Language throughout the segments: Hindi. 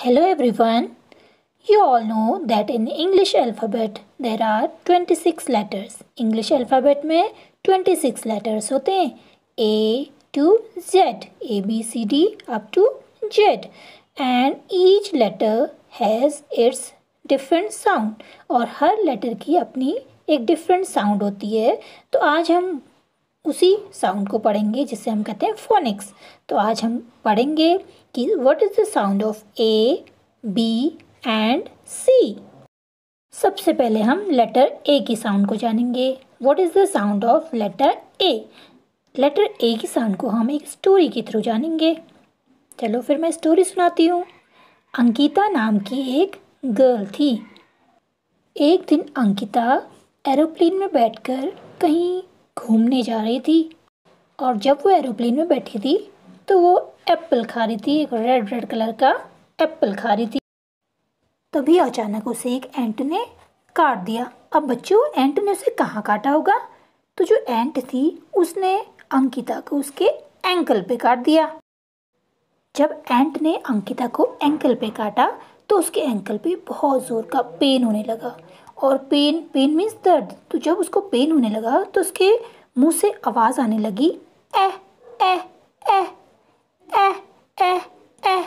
Hello everyone. You all know that in English alphabet there are 26 letters. English alphabet में 26 letters होते हैं A to Z, A B C D up to Z and each letter has its different sound और हर letter की अपनी एक different sound होती है तो आज हम उसी साउंड को पढ़ेंगे जिसे हम कहते हैं फोनिक्स तो आज हम पढ़ेंगे कि what is the sound of A B and C सबसे पहले हम लेटर ए की साउंड को जानेंगे what is the sound of letter A letter A की साउंड को हम एक स्टोरी के थ्रू जानेंगे चलो फिर मैं स्टोरी सुनाती हूँ अंकिता नाम की एक गर्ल थी एक दिन अंकिता एरोप्लेन में बैठकर कहीं घूमने जा रही थी और जब वो एरोप्लेन में बैठी थी तो वो एप्पल खा रही थी एक रेड रेड कलर का एप्पल खा रही थी तभी अचानक उसे एक एंट ने काट दिया अब बच्चों एंट ने उसे कहाँ काटा होगा तो जो एंट थी उसने अंकिता को उसके एंकल पे काट दिया जब एंट ने अंकिता को एंकल पे काटा तो उसके एंकल पे बहुत ज़ोर का पेन होने लगा और पेन पेन मीन्स दर्द तो जब उसको पेन होने लगा तो उसके मुंह से आवाज़ आने लगी ए ए ए ए ए ए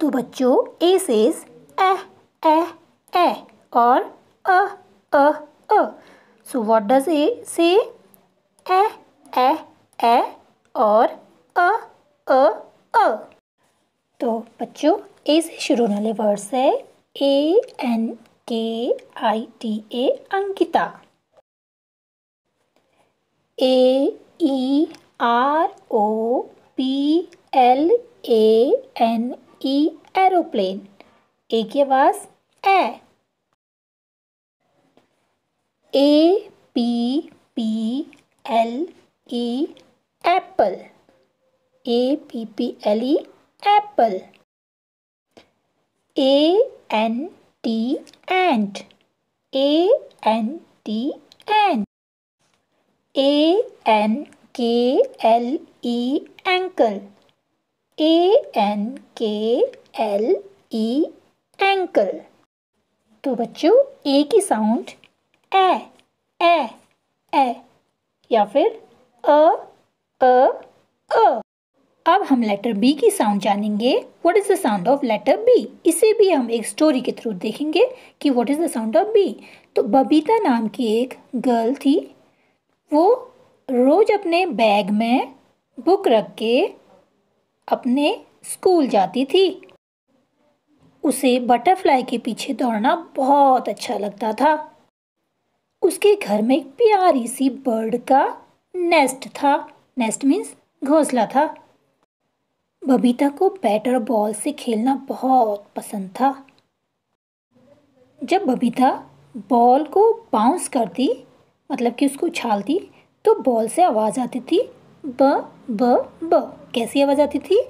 तो बच्चों ए से ए ए ए और अ अ अ सो व्हाट डज ए से ए ए ए और अ अ अ तो बच्चों ए से शुरू होने वाले वर्ड्स है A N K I T A Ankita A E R O P L A N E aeroplane A की आवाज़ A A P P L E apple A P P L E apple A N T ant A N T N A N K L E ankle A N K L E ankle तो बच्चों ए की साउंड ए ए ए या फिर अ अ अ अब हम लेटर बी की साउंड जानेंगे what is the sound of letter B इसे भी हम एक स्टोरी के थ्रू देखेंगे कि what is the sound of B तो बबीता नाम की एक गर्ल थी वो रोज़ अपने बैग में बुक रख के अपने स्कूल जाती थी उसे बटरफ्लाई के पीछे दौड़ना बहुत अच्छा लगता था उसके घर में एक प्यारी सी बर्ड का नेस्ट था नेस्ट मीन्स घोंसला था बबीता को बैट और बॉल से खेलना बहुत पसंद था जब बबीता बॉल को बाउंस करती मतलब कि उसको उछालती तो बॉल से आवाज़ आती थी ब ब ब कैसी आवाज़ आती थी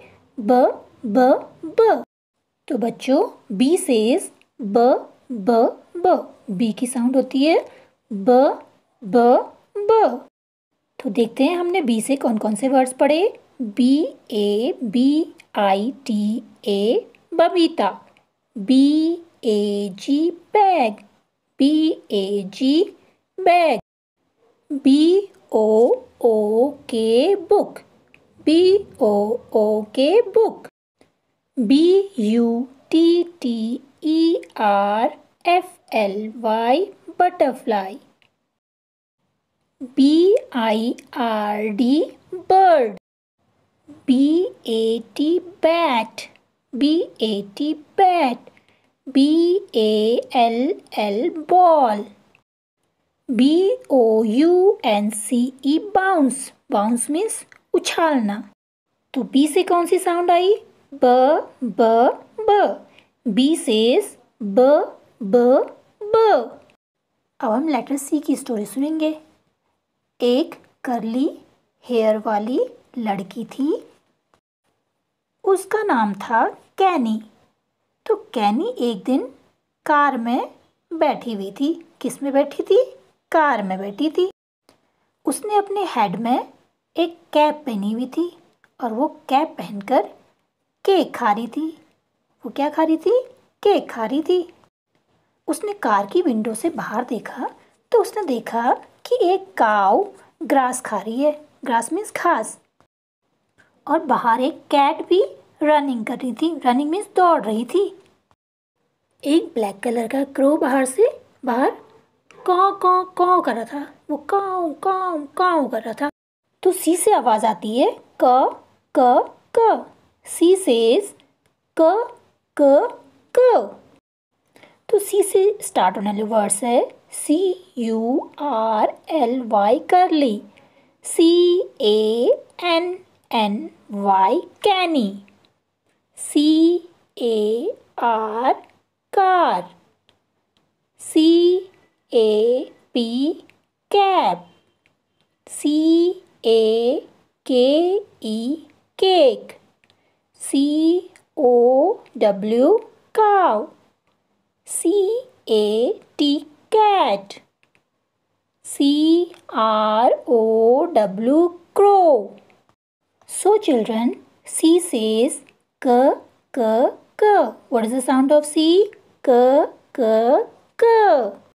ब ब ब तो बच्चों बी सेज ब ब ब बी की साउंड होती है ब ब ब तो देखते हैं हमने बी से कौन कौन से वर्ड्स पढ़े B A B I T A Babita B A G bag B A G bag B O O K book B O O K book B U T T E R F L Y butterfly B I R D bird B A T bat B A T bat B A L L ball B O U N C E bounce bounce means उछालना तो बी से कौन सी साउंड आई ब ब ब बी से ब ब ब अब हम लेटर सी की स्टोरी सुनेंगे एक करली हेयर वाली लड़की थी उसका नाम था कैनी तो कैनी एक दिन कार में बैठी हुई थी किस में बैठी थी कार में बैठी थी उसने अपने हेड में एक कैप पहनी हुई थी और वो कैप पहनकर केक खा रही थी वो क्या खा रही थी केक खा रही थी उसने कार की विंडो से बाहर देखा तो उसने देखा कि एक काव ग्रास खा रही है ग्रास मीन्स घास और बाहर एक कैट भी रनिंग कर रही थी रनिंग मीन्स दौड़ रही थी एक ब्लैक कलर का क्रो बाहर से बाहर काव काव काव कर रहा था वो काव काव काव कर रहा था तो सी से आवाज़ आती है क क क सी से क क क तो सी से स्टार्ट होने वाले वर्ड्स है C U R L Y curly C A N N Y canny C A R car C A P cap C A K E cake C O W cow C A T cat C R O W crow so children C says K, K, K. What is the sound of C? K, K, K.